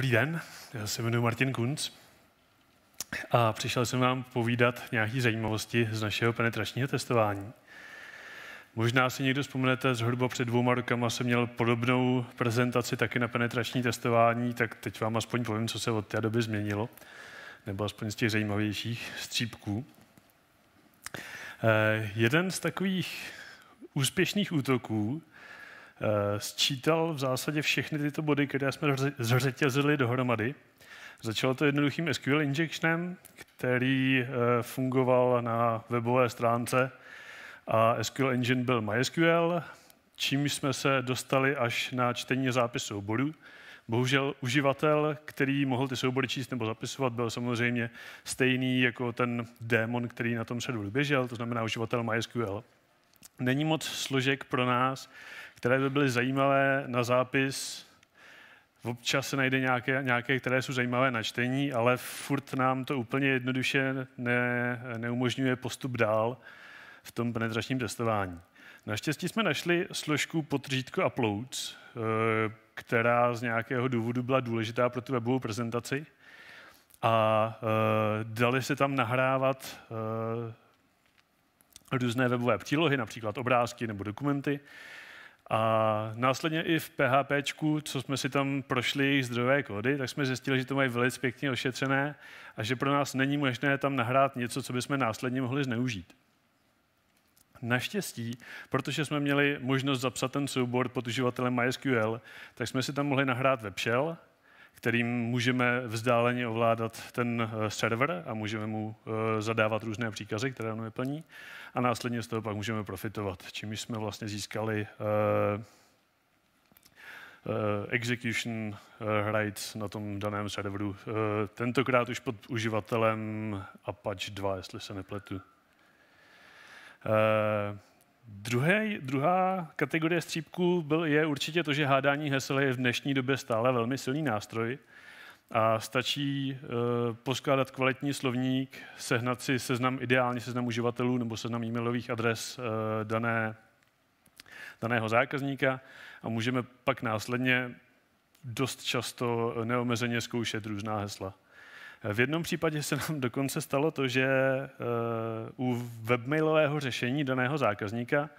Dobrý den, já se jmenuji Martin Kunc a přišel jsem vám povídat nějaké zajímavosti z našeho penetračního testování. Možná si někdo vzpomenete, zhruba před dvouma rokama jsem měl podobnou prezentaci taky na penetrační testování, tak teď vám aspoň povím, co se od té doby změnilo, nebo aspoň z těch zajímavějších střípků. Eh, jeden z takových úspěšných útoků Eh, sčítal v zásadě všechny tyto body, které jsme zřetězili dohromady. Začalo to jednoduchým SQL injectionem, který eh, fungoval na webové stránce a SQL engine byl MySQL, Čím jsme se dostali až na čtení zápis souborů. Bohužel uživatel, který mohl ty soubory číst nebo zapisovat, byl samozřejmě stejný jako ten démon, který na tom serveru běžel, to znamená uživatel MySQL. Není moc složek pro nás, které by byly zajímavé na zápis. Občas se najde nějaké, nějaké, které jsou zajímavé na čtení, ale furt nám to úplně jednoduše ne, neumožňuje postup dál v tom penetračním testování. Naštěstí jsme našli složku potřítko a plouc, eh, která z nějakého důvodu byla důležitá pro tu webovou prezentaci a eh, dali se tam nahrávat eh, různé webové přílohy, například obrázky nebo dokumenty, a následně i v PHP, co jsme si tam prošli jejich zdrojové kódy, tak jsme zjistili, že to mají velice pěkně ošetřené a že pro nás není možné tam nahrát něco, co bychom následně mohli zneužít. Naštěstí, protože jsme měli možnost zapsat ten soubor pod uživatelem MySQL, tak jsme si tam mohli nahrát webshell kterým můžeme vzdáleně ovládat ten eh, server a můžeme mu eh, zadávat různé příkazy, které on vyplní a následně z toho pak můžeme profitovat, čímž jsme vlastně získali eh, execution rights na tom daném serveru. Tentokrát už pod uživatelem Apache 2, jestli se nepletu. Druhé, druhá kategorie střípků byl, je určitě to, že hádání hesel je v dnešní době stále velmi silný nástroj a stačí e, poskládat kvalitní slovník, sehnat si seznam, ideálně seznam uživatelů nebo seznam e-mailových adres e, dané, daného zákazníka a můžeme pak následně dost často neomezeně zkoušet různá hesla. V jednom případě se nám dokonce stalo to, že eh, u webmailového řešení daného zákazníka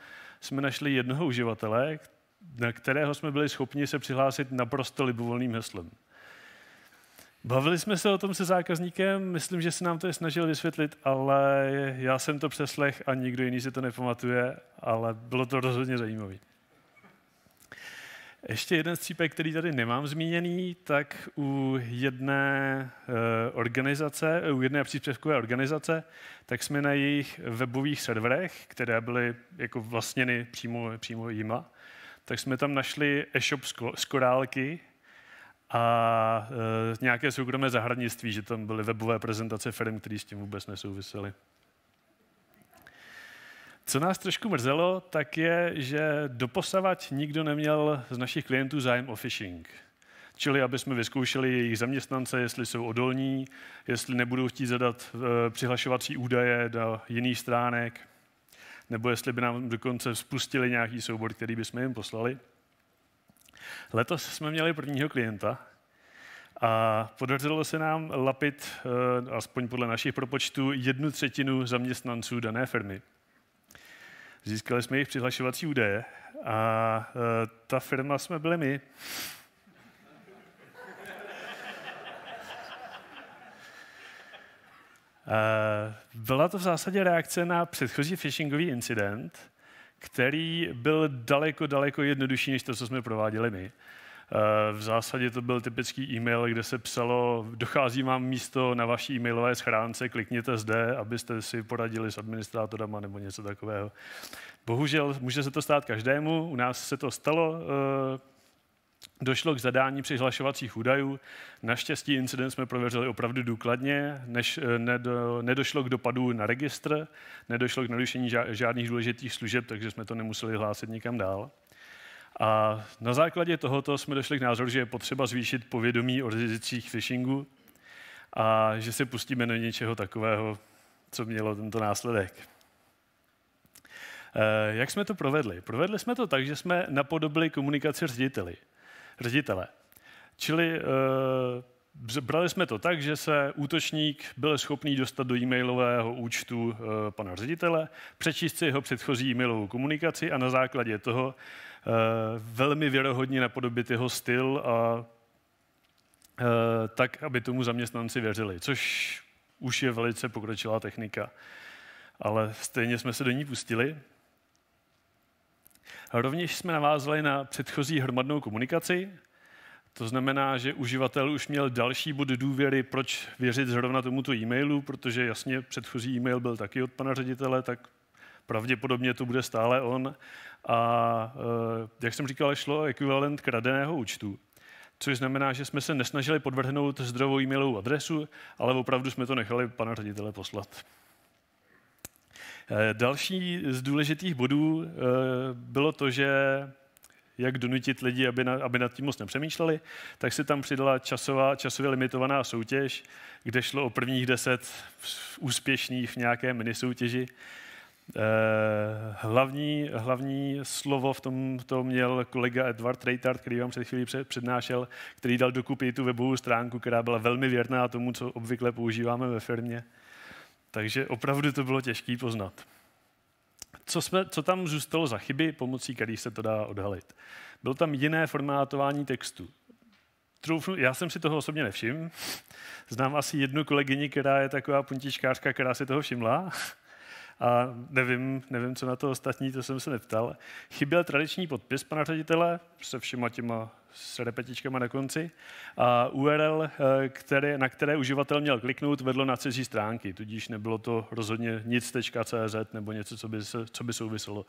jsme našli jednoho uživatele, na kterého jsme byli schopni se přihlásit naprosto libovolným heslem. Bavili jsme se o tom se zákazníkem, myslím, že se nám to je snažil vysvětlit, ale já jsem to přeslech a nikdo jiný si to nepamatuje, ale bylo to rozhodně zajímavé. Ještě jeden střípek, který tady nemám zmíněný, tak u jedné eh, organizace, u jedné příspěvkové organizace, tak jsme na jejich webových serverech, které byly jako vlastněny přímo, přímo jima, tak jsme tam našli e-shop z korálky a eh, nějaké soukromé zahradnictví, že tam byly webové prezentace firm, které s tím vůbec nesouvisely. Co nás trošku mrzelo, tak je, že doposavať nikdo neměl z našich klientů zájem o phishing. Čili aby jsme vyzkoušeli jejich zaměstnance, jestli jsou odolní, jestli nebudou chtít zadat e, přihlašovací údaje do jiných stránek, nebo jestli by nám dokonce spustili nějaký soubor, který bychom jim poslali. Letos jsme měli prvního klienta a podařilo se nám lapit, e, aspoň podle našich propočtů, jednu třetinu zaměstnanců dané firmy. Získali jsme jejich přihlašovací údaje a e, ta firma jsme byli my. E, byla to v zásadě reakce na předchozí phishingový incident, který byl daleko, daleko jednodušší než to, co jsme prováděli my. Eh, v zásadě to byl typický e-mail, kde se psalo, dochází vám místo na vaší e-mailové schránce, klikněte zde, abyste si poradili s administrátorama nebo něco takového. Bohužel může se to stát každému, u nás se to stalo, eh, Došlo k zadání přihlašovacích údajů. Naštěstí incident jsme prověřili opravdu důkladně, než eh, nedo, nedošlo k dopadu na registr, nedošlo k narušení žádných důležitých služeb, takže jsme to nemuseli hlásit nikam dál. A na základě tohoto jsme došli k názoru, že je potřeba zvýšit povědomí o rizicích phishingu a že se pustíme do něčeho takového, co mělo tento následek. Eh, jak jsme to provedli? Provedli jsme to tak, že jsme napodobili komunikaci řediteli, ředitele. Čili eh, Brali jsme to tak, že se útočník byl schopný dostat do e-mailového účtu eh, pana ředitele, přečíst si jeho předchozí e-mailovou komunikaci a na základě toho eh, velmi věrohodně napodobit jeho styl a eh, tak, aby tomu zaměstnanci věřili, což už je velice pokročilá technika. Ale stejně jsme se do ní pustili. Rovněž jsme navázali na předchozí hromadnou komunikaci, to znamená, že uživatel už měl další bod důvěry, proč věřit zrovna tomuto e-mailu, protože jasně předchozí e-mail byl taky od pana ředitele, tak pravděpodobně to bude stále on. A eh, jak jsem říkal, šlo o ekvivalent kradeného účtu, což znamená, že jsme se nesnažili podvrhnout zdravou e-mailovou adresu, ale opravdu jsme to nechali pana ředitele poslat. Eh, další z důležitých bodů eh, bylo to, že jak donutit lidi, aby, na, aby nad tím moc nepřemýšleli, tak se tam přidala časová, časově limitovaná soutěž, kde šlo o prvních deset úspěšných v nějaké minisoutěži. Eh, hlavní, hlavní slovo v tom to měl kolega Edward Reitard, který vám před chvílí přednášel, který dal dokupy tu webovou stránku, která byla velmi věrná tomu, co obvykle používáme ve firmě. Takže opravdu to bylo těžké poznat co, jsme, co tam zůstalo za chyby, pomocí kterých se to dá odhalit. Bylo tam jiné formátování textu. Troufnu, já jsem si toho osobně nevšiml. Znám asi jednu kolegyni, která je taková puntičkářka, která si toho všimla. A nevím, nevím, co na to ostatní, to jsem se neptal. Chyběl tradiční podpis pana ředitele se všema těma s repetičkama na konci. A URL, eh, které, na které uživatel měl kliknout, vedlo na cizí stránky, tudíž nebylo to rozhodně nic.cz nebo něco, co by, se, co by souviselo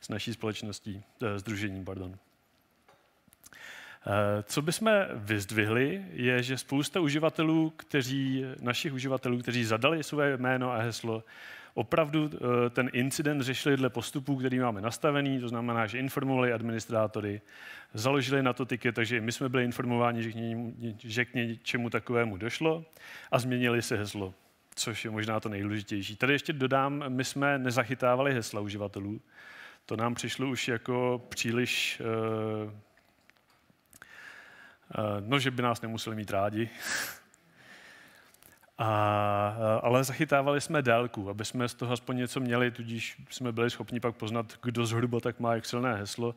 s naší společností, eh, združením. Pardon. Co bychom vyzdvihli, je, že spousta uživatelů, kteří, našich uživatelů, kteří zadali své jméno a heslo, opravdu eh, ten incident řešili dle postupů, který máme nastavený, to znamená, že informovali administrátory, založili na to ticket, takže my jsme byli informováni, že k, němu, že k něčemu takovému došlo a změnili se heslo což je možná to nejdůležitější. Tady ještě dodám, my jsme nezachytávali hesla uživatelů. To nám přišlo už jako příliš eh, Eh, no, že by nás nemuseli mít rádi. A, eh, ale zachytávali jsme délku, aby jsme z toho aspoň něco měli, tudíž jsme byli schopni pak poznat, kdo zhruba tak má jak silné heslo.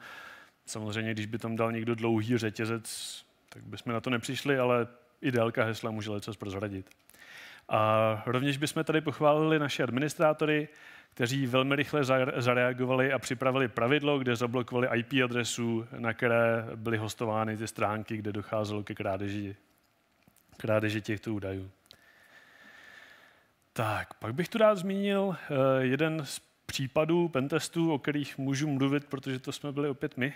Samozřejmě, když by tam dal někdo dlouhý řetězec, tak bychom na to nepřišli, ale i délka hesla může něco prozradit. A rovněž bychom tady pochválili naše administrátory, kteří velmi rychle zareagovali a připravili pravidlo, kde zablokovali IP adresu, na které byly hostovány ty stránky, kde docházelo ke krádeži, krádeži těchto údajů. Tak, pak bych tu rád zmínil eh, jeden z případů pentestů, o kterých můžu mluvit, protože to jsme byli opět my.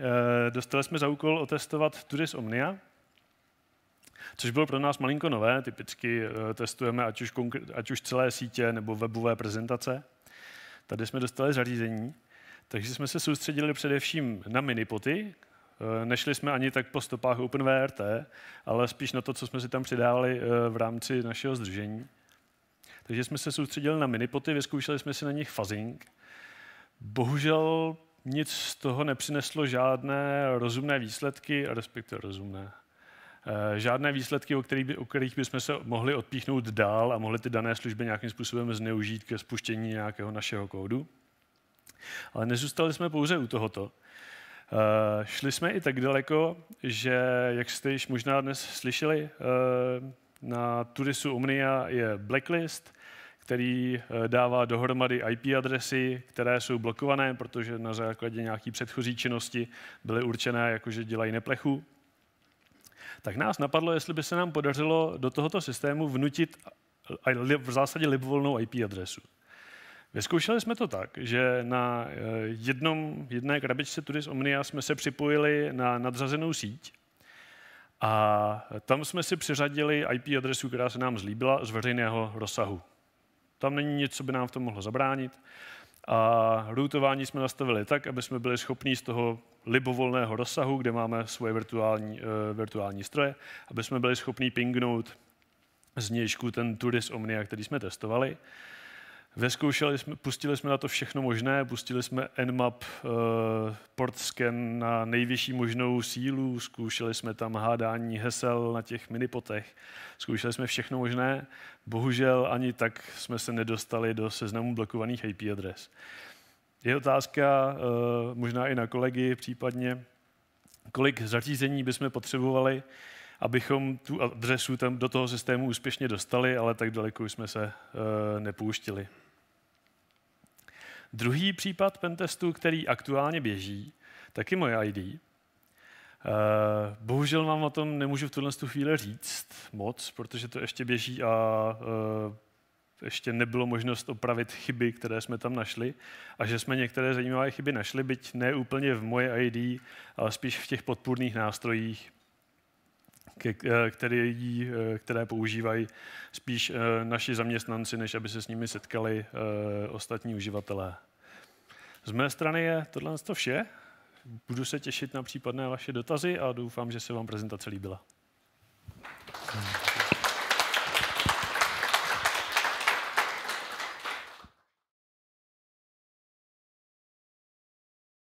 Eh, dostali jsme za úkol otestovat Turis Omnia, což bylo pro nás malinko nové. Typicky eh, testujeme ať už, konkr- ať už celé sítě nebo webové prezentace. Tady jsme dostali zařízení, takže jsme se soustředili především na minipoty, eh, Nešli jsme ani tak po stopách OpenVRT, ale spíš na to, co jsme si tam přidávali eh, v rámci našeho združení. Takže jsme se soustředili na minipoty, vyzkoušeli jsme si na nich fuzzing. Bohužel nic z toho nepřineslo žádné rozumné výsledky, respektive rozumné. Eh, žádné výsledky, o kterých, by, o kterých bychom se mohli odpíchnout dál a mohli ty dané služby nějakým způsobem zneužít ke spuštění nějakého našeho kódu. Ale nezůstali jsme pouze u tohoto. Uh, šli jsme i tak daleko, že, jak jste již možná dnes slyšeli, uh, na Turisu Omnia je blacklist, který dává dohromady IP adresy, které jsou blokované, protože na základě nějaké předchozí činnosti byly určené, jakože dělají neplechu tak nás napadlo, jestli by se nám podařilo do tohoto systému vnutit v zásadě libovolnou IP adresu. Vyzkoušeli jsme to tak, že na eh, jednom, jedné krabičce Turis Omnia jsme se připojili na nadřazenou síť a tam jsme si přiřadili IP adresu, která se nám zlíbila z veřejného rozsahu. Tam není nic, co by nám v tom mohlo zabránit. A routování jsme nastavili tak, aby jsme byli schopni z toho libovolného rozsahu, kde máme svoje virtuální, uh, virtuální stroje, aby jsme byli schopni pingnout z nějšku ten Turis Omnia, který jsme testovali. Vyzkoušeli jsme, pustili jsme na to všechno možné, pustili jsme Nmap uh, port scan na nejvyšší možnou sílu, zkoušeli jsme tam hádání hesel na těch minipotech, zkoušeli jsme všechno možné, bohužel ani tak jsme se nedostali do seznamu blokovaných IP adres. Je otázka uh, možná i na kolegy případně, kolik zařízení bychom potřebovali, abychom tu adresu tam do toho systému úspěšně dostali, ale tak daleko jsme se eh, nepouštili. Druhý případ pentestu, který aktuálně běží, taky moje ID. Eh, bohužel vám o tom nemůžu v tuhle chvíli říct moc, protože to ještě běží a eh, ještě nebylo možnost opravit chyby, které jsme tam našli a že jsme některé zajímavé chyby našli, byť ne úplně v moje ID, ale spíš v těch podpůrných nástrojích, Eh, který, eh, které používají spíš eh, naši zaměstnanci, než aby se s nimi setkali ostatní uživatelé. Z mé strany je tohle vše. Budu se těšit na případné vaše dotazy a doufám, že se vám prezentace líbila.